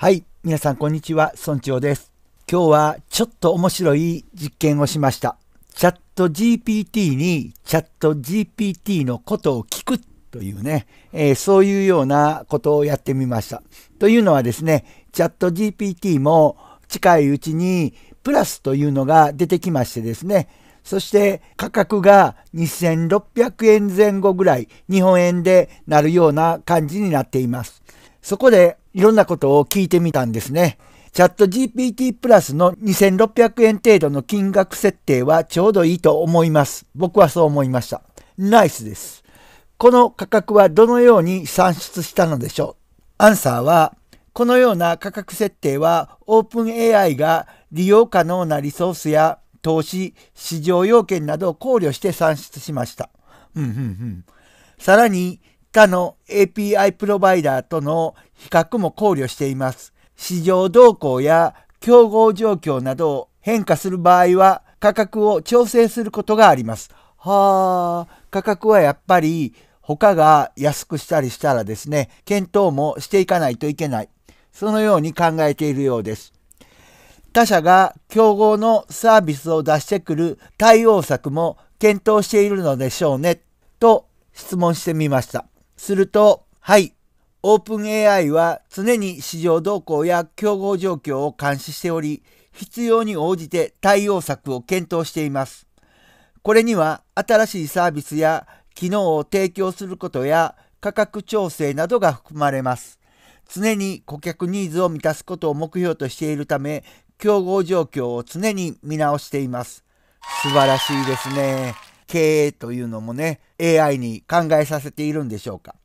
はい、皆さんこんにちは、村長です。今日はちょっと面白い実験をしました。チャット GPT にチャット GPT のことを聞くというね、えー、そういうようなことをやってみました。というのはですね、チャット GPT も近いうちにプラスというのが出てきましてですね、そして価格が2600円前後ぐらい日本円でなるような感じになっています。そこでいろんなことを聞いてみたんですね。チャット GPT プラスの2600円程度の金額設定はちょうどいいと思います。僕はそう思いました。ナイスです。この価格はどのように算出したのでしょうアンサーは、このような価格設定は OpenAI が利用可能なリソースや投資、市場要件などを考慮して算出しました。うんうんうん、さらに、他の API プロバイダーとの比較も考慮しています。市場動向や競合状況など変化する場合は価格を調整することがあります。はあ、価格はやっぱり他が安くしたりしたらですね、検討もしていかないといけない。そのように考えているようです。他社が競合のサービスを出してくる対応策も検討しているのでしょうね、と質問してみました。すると、はい、オープン AI は常に市場動向や競合状況を監視しており、必要に応じて対応策を検討しています。これには新しいサービスや機能を提供することや価格調整などが含まれます。常に顧客ニーズを満たすことを目標としているため、競合状況を常に見直しています。素晴らしいですね。経営というのもね、AI に考えさせているんでしょうか。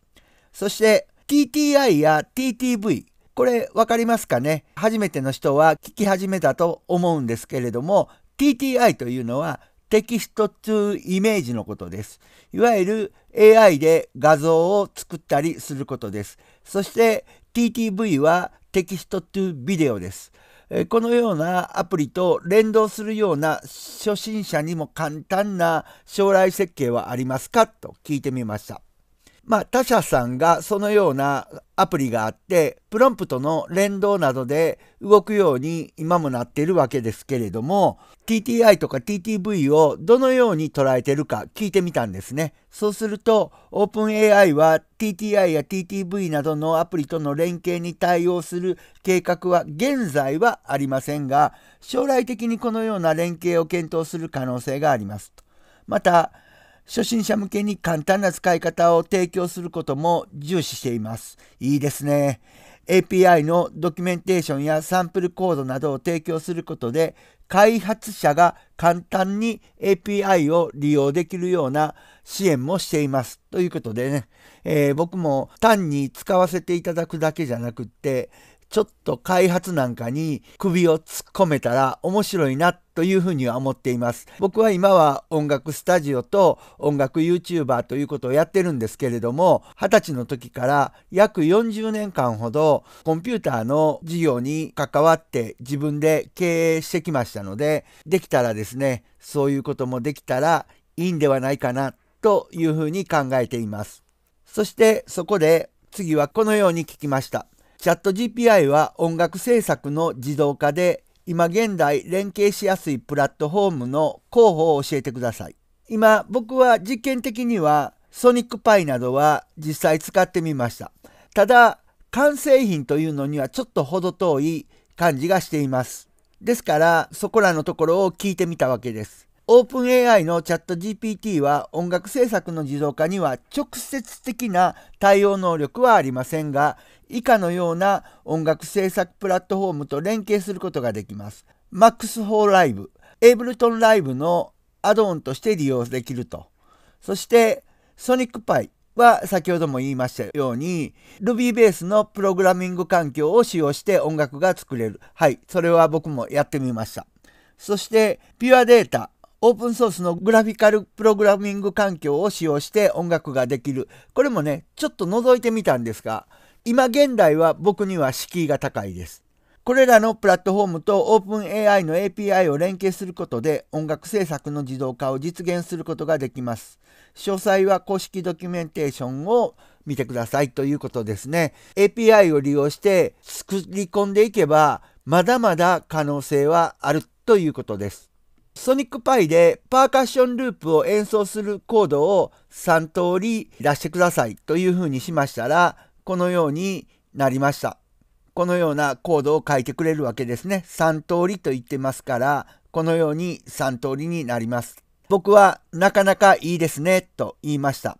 そして TTI や TTV、これわかりますかね初めての人は聞き始めたと思うんですけれども、TTI というのはテキスト2イメージのことです。いわゆる AI で画像を作ったりすることです。そして TTV はテキスト2ビデオです。このようなアプリと連動するような初心者にも簡単な将来設計はありますかと聞いてみました。まあ、他社さんがそのようなアプリがあって、プロンプトの連動などで動くように今もなっているわけですけれども、TTI とか TTV をどのように捉えてるか聞いてみたんですね。そうすると、OpenAI は TTI や TTV などのアプリとの連携に対応する計画は現在はありませんが、将来的にこのような連携を検討する可能性がありますと。また、初心者向けに簡単な使い方を提供することも重視しています。いいですね。API のドキュメンテーションやサンプルコードなどを提供することで開発者が簡単に API を利用できるような支援もしています。ということでね、えー、僕も単に使わせていただくだけじゃなくってちょっと開発なんかに首を突っ込めたら面白いなというふうには思っています。僕は今は音楽スタジオと音楽 YouTuber ということをやってるんですけれども、二十歳の時から約40年間ほどコンピューターの事業に関わって自分で経営してきましたので、できたらですね、そういうこともできたらいいんではないかなというふうに考えています。そしてそこで次はこのように聞きました。チャット GPI は音楽制作の自動化で今現代連携しやすいプラットフォームの候補を教えてください。今僕は実験的にはソニックパイなどは実際使ってみました。ただ完成品というのにはちょっと程遠い感じがしています。ですからそこらのところを聞いてみたわけです。OpenAI のチャット GPT は音楽制作の自動化には直接的な対応能力はありませんが以下のような音楽制作プラットフォームと連携することができます。MAX4 Live、Ableton Live のアドオンとして利用できると。そして SonicPy は先ほども言いましたように Ruby ベースのプログラミング環境を使用して音楽が作れる。はい、それは僕もやってみました。そして Pure Data オープンソースのグラフィカルプログラミング環境を使用して音楽ができる。これもね、ちょっと覗いてみたんですが、今現代は僕には敷居が高いです。これらのプラットフォームと OpenAI の API を連携することで音楽制作の自動化を実現することができます。詳細は公式ドキュメンテーションを見てくださいということですね。API を利用して作り込んでいけばまだまだ可能性はあるということです。ソニックパイでパーカッションループを演奏するコードを3通り出してくださいというふうにしましたらこのようになりました。このようなコードを書いてくれるわけですね。3通りと言ってますから、このように3通りになります。僕はなかなかいいですねと言いました。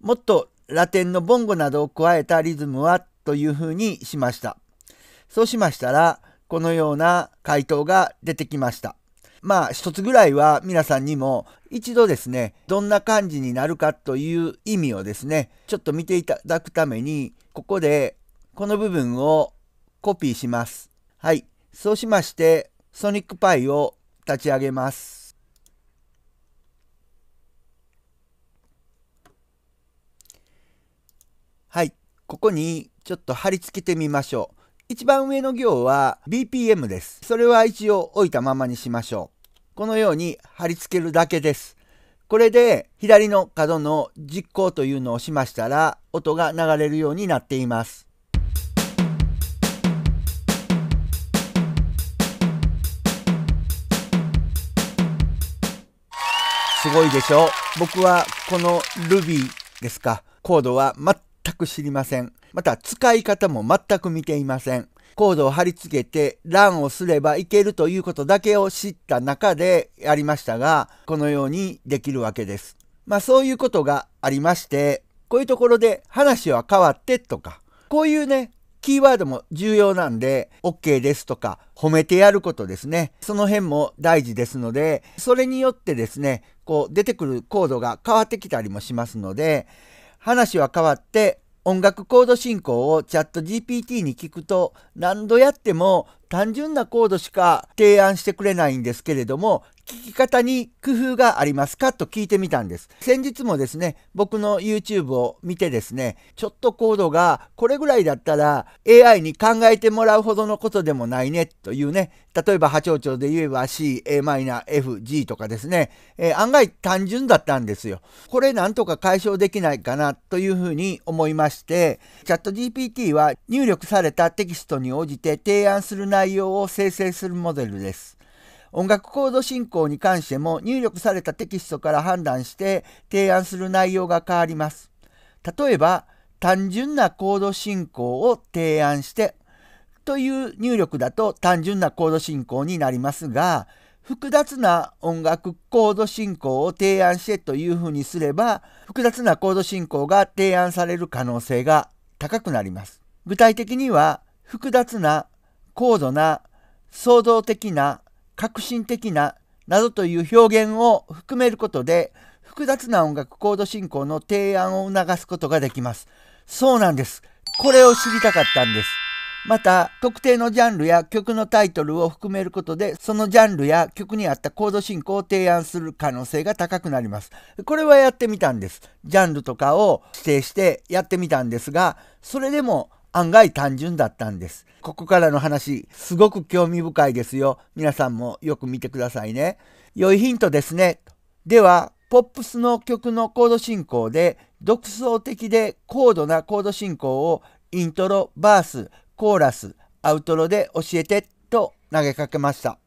もっとラテンのボンゴなどを加えたリズムはというふうにしました。そうしましたら、このような回答が出てきました。まあ一つぐらいは皆さんにも一度ですね、どんな感じになるかという意味をですね、ちょっと見ていただくために、ここでこの部分をコピーします。はい。そうしまして、ソニックパイを立ち上げます。はい。ここにちょっと貼り付けてみましょう。一番上の行は BPM です。それは一応置いたままにしましょう。このように貼り付けるだけです。これで左の角の実行というのをしましたら音が流れるようになっています。すごいでしょ僕はこの Ruby ですかコードは全く知りません。また使い方も全く見ていません。コードを貼り付けて欄をすればいけるということだけを知った中でやりましたが、このようにできるわけです。まあそういうことがありまして、こういうところで話は変わってとか、こういうね、キーワードも重要なんで、OK ですとか、褒めてやることですね。その辺も大事ですので、それによってですね、こう出てくるコードが変わってきたりもしますので、話は変わって、音楽コード進行をチャット GPT に聞くと何度やっても単純なコードしか提案してくれないんですけれども聞き方に工夫がありますかと聞いてみたんです。先日もですね、僕の YouTube を見てですね、ちょっとコードがこれぐらいだったら AI に考えてもらうほどのことでもないねというね、例えば波長長で言えば C、Am、F、G とかですね、えー、案外単純だったんですよ。これなんとか解消できないかなというふうに思いまして、チャット GPT は入力されたテキストに応じて提案する内容を生成するモデルです。音楽コード進行に関しても入力されたテキストから判断して提案する内容が変わります。例えば、単純なコード進行を提案してという入力だと単純なコード進行になりますが、複雑な音楽コード進行を提案してというふうにすれば、複雑なコード進行が提案される可能性が高くなります。具体的には、複雑な、高度な、創造的な、革新的ななどという表現を含めることで複雑な音楽コード進行の提案を促すことができます。そうなんです。これを知りたかったんです。また特定のジャンルや曲のタイトルを含めることでそのジャンルや曲に合ったコード進行を提案する可能性が高くなりますこれはやってみたんですジャンルとかを指定してやってみたんですがそれでも案外単純だったんです。ここからの話、すごく興味深いですよ。皆さんもよく見てくださいね。良いヒントですね。では、ポップスの曲のコード進行で、独創的で高度なコード進行をイントロ、バース、コーラス、アウトロで教えてと投げかけました。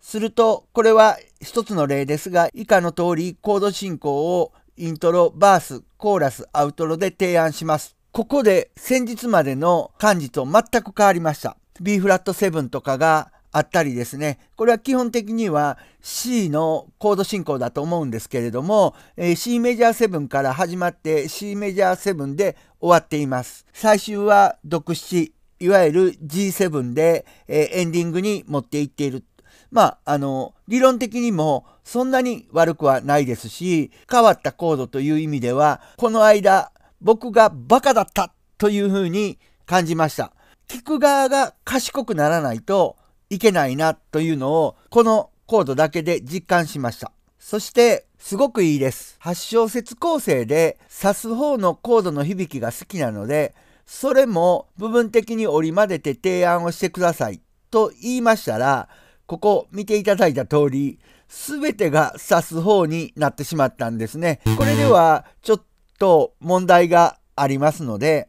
すると、これは一つの例ですが、以下の通りコード進行をイントロ、バース、コーラス、アウトロで提案します。ここで先日までの感じと全く変わりました。B フラット7とかがあったりですね。これは基本的には C のコード進行だと思うんですけれども、え C メジャー7から始まって C メジャー7で終わっています。最終は独7、いわゆる G7 で、えエンディングに持っていっている。まあ、あの、理論的にもそんなに悪くはないですし、変わったコードという意味では、この間、僕がバカだったというふうに感じました。聞く側が賢くならないといけないなというのをこのコードだけで実感しました。そしてすごくいいです。8小節構成で指す方のコードの響きが好きなのでそれも部分的に折り混ぜて提案をしてくださいと言いましたらここ見ていただいた通り全てが指す方になってしまったんですね。これではちょっと問題がありますので、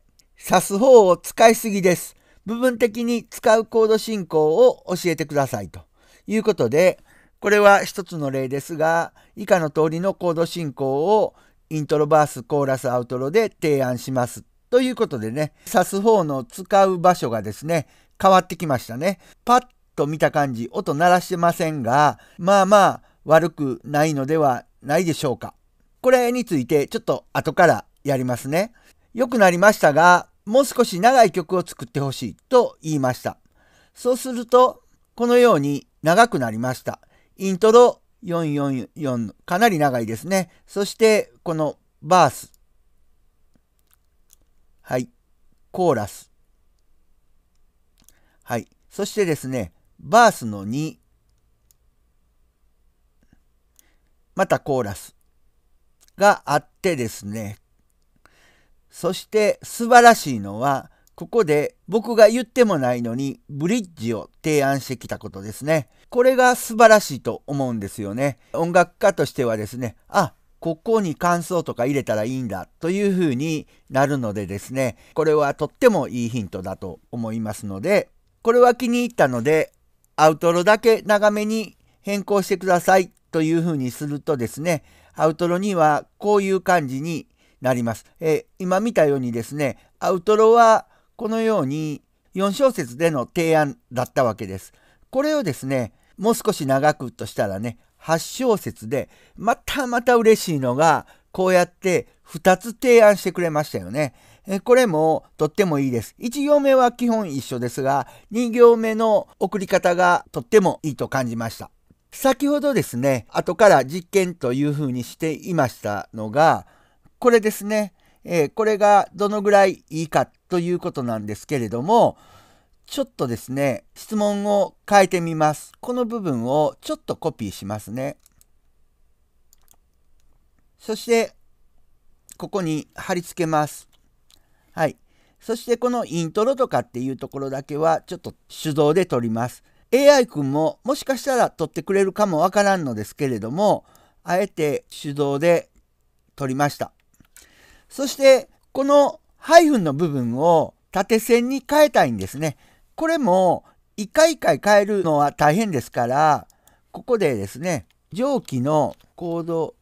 指す方を使いすぎです。部分的に使うコード進行を教えてくださいということで、これは一つの例ですが、以下の通りのコード進行をイントロバース、コーラス、アウトロで提案します。ということでね、指す方の使う場所がですね、変わってきましたね。パッと見た感じ、音鳴らしてませんが、まあまあ悪くないのではないでしょうか。これについてちょっと後からやりますね。良くなりましたが、もう少し長い曲を作ってほしいと言いました。そうすると、このように長くなりました。イントロ444かなり長いですね。そしてこのバース。はい。コーラス。はい。そしてですね、バースの2。またコーラス。があってですねそして素晴らしいのはここで僕が言ってもないのにブリッジを提案してきたことですね。これが素晴らしいと思うんですよね。音楽家としてはですね、あ、ここに感想とか入れたらいいんだというふうになるのでですね、これはとってもいいヒントだと思いますので、これは気に入ったので、アウトロだけ長めに変更してくださいというふうにするとですね、アウトロにはこういう感じになります。え今見たようにですね、アウトロはこのように4小節での提案だったわけです。これをですね、もう少し長くとしたらね、8小節で、またまた嬉しいのが、こうやって2つ提案してくれましたよね。えこれもとってもいいです。1行目は基本一緒ですが、2行目の送り方がとってもいいと感じました。先ほどですね、後から実験というふうにしていましたのが、これですね、えー、これがどのぐらいいいかということなんですけれども、ちょっとですね、質問を変えてみます。この部分をちょっとコピーしますね。そして、ここに貼り付けます。はい。そしてこのイントロとかっていうところだけはちょっと手動で取ります。AI 君ももしかしたら取ってくれるかもわからんのですけれども、あえて手動で取りました。そして、このハイフンの部分を縦線に変えたいんですね。これも一回一回変えるのは大変ですから、ここでですね、上記のコード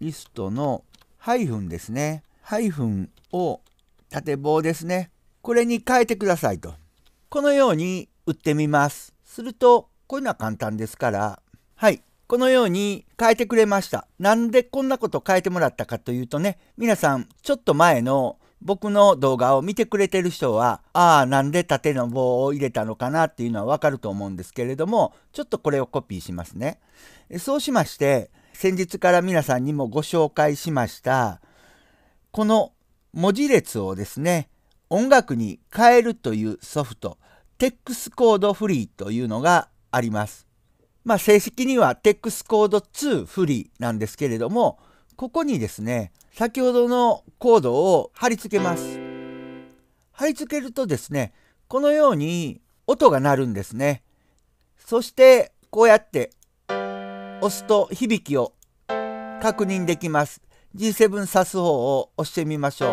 リストのハイフンですね。ハイフンを縦棒ですね。これに変えてくださいと。このように打ってみます。すると、こういうのは簡単ですから、はい。このように変えてくれました。なんでこんなこと変えてもらったかというとね、皆さん、ちょっと前の僕の動画を見てくれてる人は、ああ、なんで縦の棒を入れたのかなっていうのはわかると思うんですけれども、ちょっとこれをコピーしますね。そうしまして、先日から皆さんにもご紹介しました、この文字列をですね、音楽に変えるというソフト、ックスコードフリーというのがあります。まあ、正式には TEX コード2フリーなんですけれども、ここにですね、先ほどのコードを貼り付けます。貼り付けるとですね、このように音が鳴るんですね。そして、こうやって押すと響きを確認できます。G7 指す方を押してみましょう。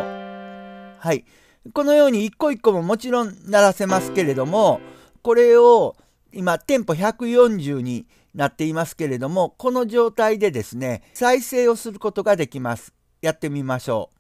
はい。このように一個一個ももちろん鳴らせますけれどもこれを今テンポ140になっていますけれどもこの状態でですね再生をすることができます。やってみましょう。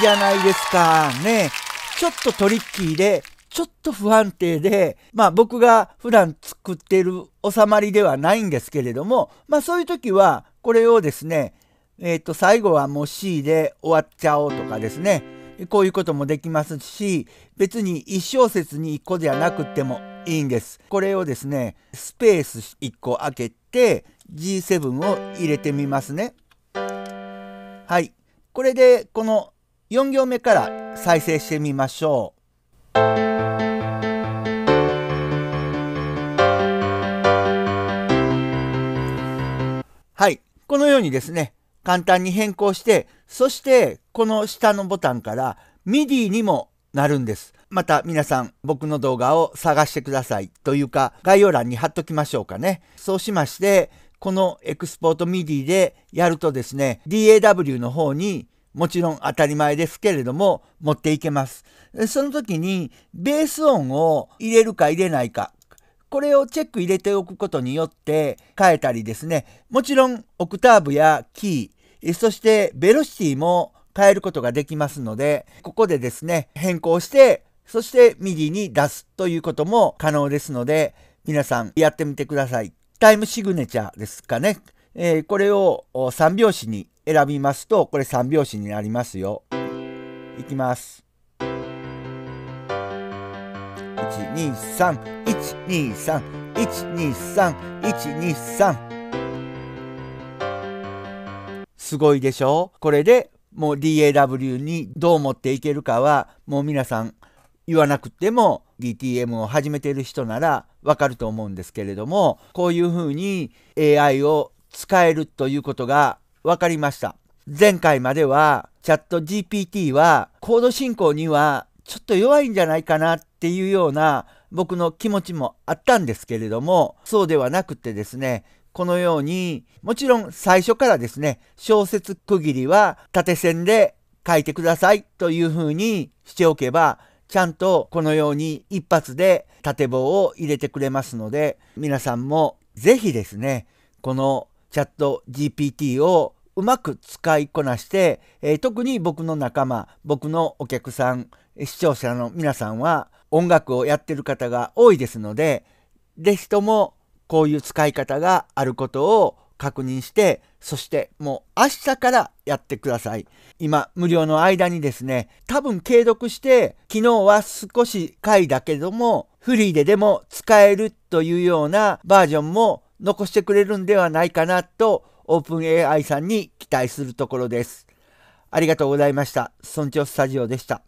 じゃないですか。ねちょっとトリッキーで、ちょっと不安定で、まあ僕が普段作ってる収まりではないんですけれども、まあそういう時はこれをですね、えっ、ー、と最後はもう C で終わっちゃおうとかですね、こういうこともできますし、別に1小節に1個ではなくてもいいんです。これをですね、スペース1個開けて G7 を入れてみますね。はい。これでこの4行目から再生してみましょう。はい。このようにですね、簡単に変更して、そしてこの下のボタンから MIDI にもなるんです。また皆さん僕の動画を探してくださいというか概要欄に貼っときましょうかね。そうしましてこのエクスポート MIDI でやるとですね DAW の方にもちろん当たり前ですけれども持っていけます。その時にベース音を入れるか入れないかこれをチェック入れておくことによって変えたりですねもちろんオクターブやキーそしてベロシティも変えることができますのでここでですね変更してそして右に出すということも可能ですので皆さんやってみてください。タイムシグネチャーですかね。えー、これを3拍子に選びますと、これ3拍子になりますよ。いきます。1 2 3 1 2 3 1 2 3 1 2 3すごいでしょこれでもう DAW にどう持っていけるかはもう皆さん言わなくても DTM を始めてる人ならわかると思うんですけれどもこういうふうに AI を使えるということが分かりました。前回まではチャット GPT はコード進行にはちょっと弱いんじゃないかなっていうような僕の気持ちもあったんですけれどもそうではなくてですねこのようにもちろん最初からですね小説区切りは縦線で書いてくださいというふうにしておけばちゃんとこのように一発で縦棒を入れてくれますので皆さんも是非ですねこのチャット GPT をうまく使いこなして、えー、特に僕の仲間僕のお客さん視聴者の皆さんは音楽をやってる方が多いですので是非ともこういう使い方があることを確認してそしてもう明日からやってください今無料の間にですね多分継続して昨日は少し回だけどもフリーででも使えるというようなバージョンも残してくれるんではないかなとオープン AI さんに期待するところです。ありがとうございました。村長スタジオでした。